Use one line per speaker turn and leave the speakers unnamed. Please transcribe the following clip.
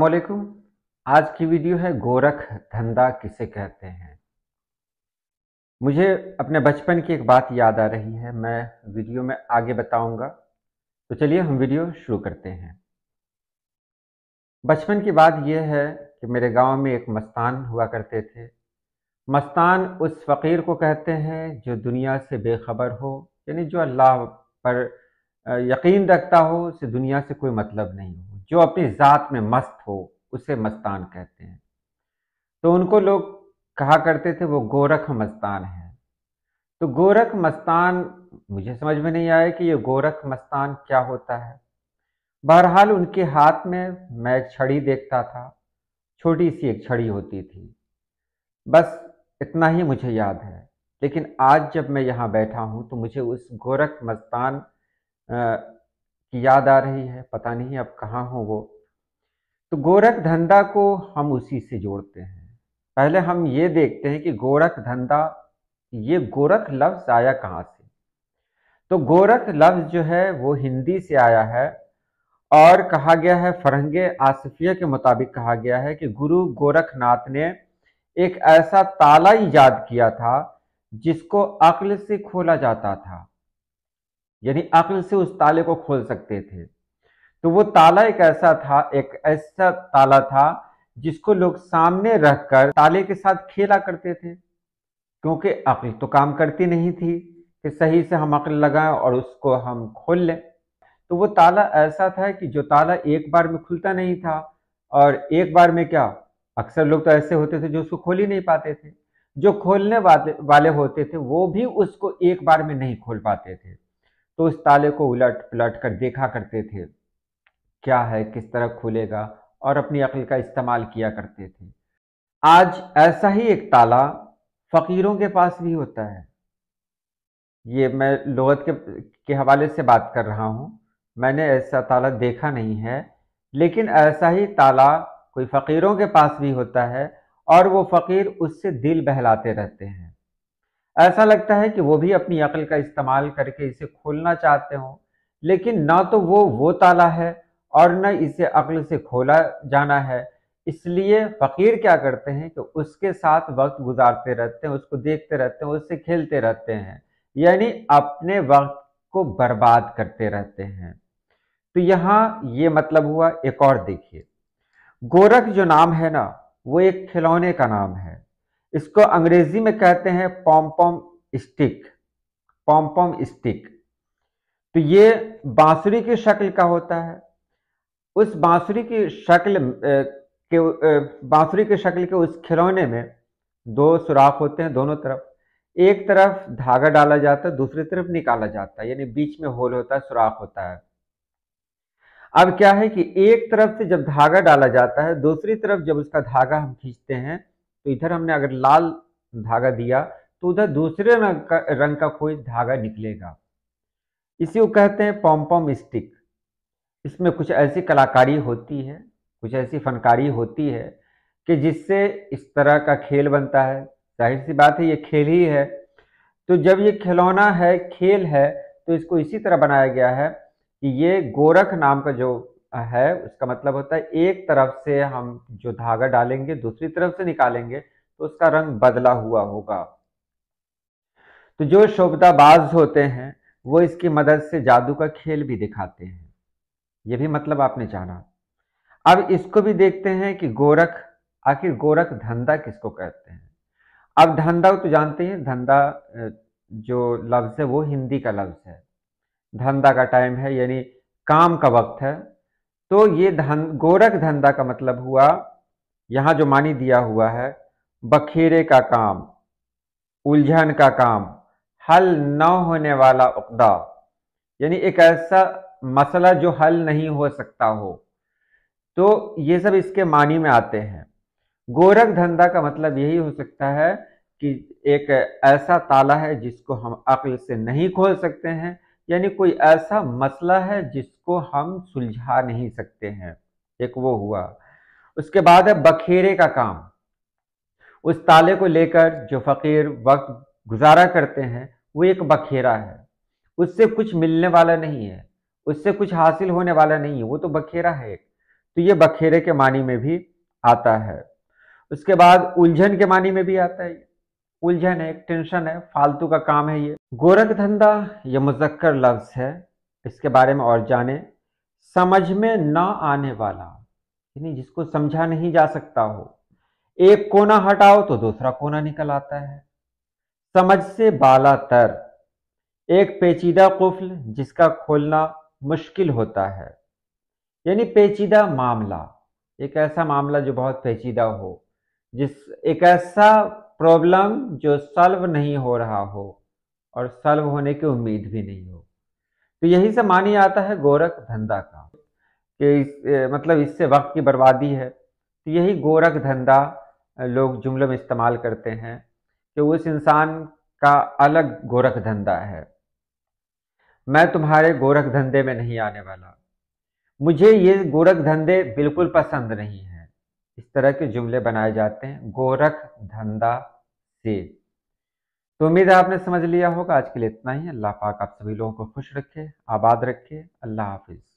वालेकुम आज की वीडियो है गोरख धंधा किसे कहते हैं मुझे अपने बचपन की एक बात याद आ रही है मैं वीडियो में आगे बताऊंगा तो चलिए हम वीडियो शुरू करते हैं बचपन की बात यह है कि मेरे गांव में एक मस्तान हुआ करते थे मस्तान उस फ़कीर को कहते हैं जो दुनिया से बेखबर हो यानी जो अल्लाह पर यकीन रखता हो उसे दुनिया से कोई मतलब नहीं हो जो अपनी ज़ात में मस्त हो उसे मस्तान कहते हैं तो उनको लोग कहा करते थे वो गोरख मस्तान है तो गोरख मस्तान मुझे समझ में नहीं आया कि ये गोरख मस्तान क्या होता है बहरहाल उनके हाथ में मैं छड़ी देखता था छोटी सी एक छड़ी होती थी बस इतना ही मुझे याद है लेकिन आज जब मैं यहाँ बैठा हूँ तो मुझे उस गोरख मस्तान की याद आ रही है पता नहीं अब कहाँ हो वो तो गोरख धंधा को हम उसी से जोड़ते हैं पहले हम ये देखते हैं कि गोरख धंधा ये गोरख लफ्ज़ आया कहाँ से तो गोरख लफ्ज़ जो है वो हिंदी से आया है और कहा गया है फरहंगे आसफिया के मुताबिक कहा गया है कि गुरु गोरखनाथ ने एक ऐसा ताला ईजाद किया था जिसको अक्ल से खोला जाता था यानी अक्ल से उस ताले को खोल सकते थे तो वो ताला एक ऐसा था एक ऐसा ताला था जिसको लोग सामने रखकर ताले के साथ खेला करते थे क्योंकि अक्ल तो काम करती नहीं थी कि सही से हम अक्ल लगाएं और उसको हम खोल लें तो वो ताला ऐसा था कि जो ताला एक बार में खुलता नहीं था और एक बार में क्या अक्सर लोग तो ऐसे होते थे जो उसको खोल ही नहीं पाते थे जो खोलने वाले होते थे वो भी उसको एक बार में नहीं खोल पाते थे तो इस ताले को उलट पलट कर देखा करते थे क्या है किस तरह खुलेगा और अपनी अकल का इस्तेमाल किया करते थे आज ऐसा ही एक ताला फ़कीरों के पास भी होता है ये मैं लगत के के हवाले से बात कर रहा हूँ मैंने ऐसा ताला देखा नहीं है लेकिन ऐसा ही ताला कोई फ़कीरों के पास भी होता है और वो फ़कीर उससे दिल बहलाते रहते हैं ऐसा लगता है कि वो भी अपनी अकल का इस्तेमाल करके इसे खोलना चाहते हों लेकिन ना तो वो वो ताला है और न इसे अक्ल से खोला जाना है इसलिए फ़कीर क्या करते हैं कि उसके साथ वक्त गुजारते रहते हैं उसको देखते रहते हैं उससे खेलते रहते हैं यानी अपने वक्त को बर्बाद करते रहते हैं तो यहाँ ये मतलब हुआ एक और देखिए गोरख जो नाम है ना वो एक खिलौने का नाम है इसको अंग्रेजी में कहते हैं पॉम्पॉम स्टिक पॉम्पॉम स्टिक तो ये बांसुरी की शक्ल का होता है उस बांसुरी की शक्ल के बांसुरी की शक्ल के उस खिलौने में दो सुराख होते हैं दोनों तरफ एक तरफ धागा डाला जाता है दूसरी तरफ निकाला जाता है यानी बीच में होल होता है सुराख होता है अब क्या है कि एक तरफ से जब धागा डाला जाता है दूसरी तरफ जब उसका धागा हम खींचते हैं तो इधर हमने अगर लाल धागा दिया तो उधर दूसरे रंग का रंग का कोई धागा निकलेगा इसी को कहते हैं पॉम स्टिक इसमें कुछ ऐसी कलाकारी होती है कुछ ऐसी फनकारी होती है कि जिससे इस तरह का खेल बनता है जाहिर सी बात है ये खेल ही है तो जब ये खिलौना है खेल है तो इसको इसी तरह बनाया गया है कि ये गोरख नाम का जो है उसका मतलब होता है एक तरफ से हम जो धागा डालेंगे दूसरी तरफ से निकालेंगे तो उसका रंग बदला हुआ होगा तो जो शोभदाबाज होते हैं वो इसकी मदद से जादू का खेल भी दिखाते हैं ये भी मतलब आपने जाना अब इसको भी देखते हैं कि गोरख आखिर गोरख धंधा किसको कहते हैं अब धंधा तो जानते हैं धंधा जो लफ्ज़ है वो हिंदी का लफ्ज़ है धंधा का टाइम है यानी काम का वक्त है तो ये धन गोरख धंधा का मतलब हुआ यहाँ जो मानी दिया हुआ है बखेरे का काम उलझन का काम हल न होने वाला उकदा यानी एक ऐसा मसला जो हल नहीं हो सकता हो तो ये सब इसके मानी में आते हैं गोरख धंधा का मतलब यही हो सकता है कि एक ऐसा ताला है जिसको हम अक्ल से नहीं खोल सकते हैं यानी कोई ऐसा मसला है जिसको हम सुलझा नहीं सकते हैं एक वो हुआ उसके बाद है बखेरे का काम उस ताले को लेकर जो फ़कीर वक्त गुजारा करते हैं वो एक बखेरा है उससे कुछ मिलने वाला नहीं है उससे कुछ हासिल होने वाला नहीं है वो तो बखेरा है एक तो ये बखेरे के मानी में भी आता है उसके बाद उलझन के मानी में भी आता है उलझन है एक टेंशन है फालतू का काम है ये गोरख धंधा यह मुजक्कर लफ्ज है इसके बारे में और जाने समझ में ना आने वाला यानी जिसको समझा नहीं जा सकता हो एक कोना हटाओ तो दूसरा कोना निकल आता है समझ से बाला तर एक पेचीदा कुफल जिसका खोलना मुश्किल होता है यानी पेचीदा मामला एक ऐसा मामला जो बहुत पेचीदा हो जिस एक ऐसा प्रॉब्लम जो सल्व नहीं हो रहा हो और सल्व होने की उम्मीद भी नहीं हो तो यही से मानी जाता है गोरख धंधा का कि इस, मतलब इससे वक्त की बर्बादी है तो यही गोरख धंधा लोग जुमले में इस्तेमाल करते हैं कि उस इंसान का अलग गोरख धंधा है मैं तुम्हारे गोरख धंधे में नहीं आने वाला मुझे ये गोरख धंधे बिल्कुल पसंद नहीं है इस तरह के जुमले बनाए जाते हैं गोरख धंधा से तो उम्मीद है आपने समझ लिया होगा आज के लिए इतना ही अल्लाह पाक आप सभी लोगों को खुश रखे आबाद रखे अल्लाह हाफिज़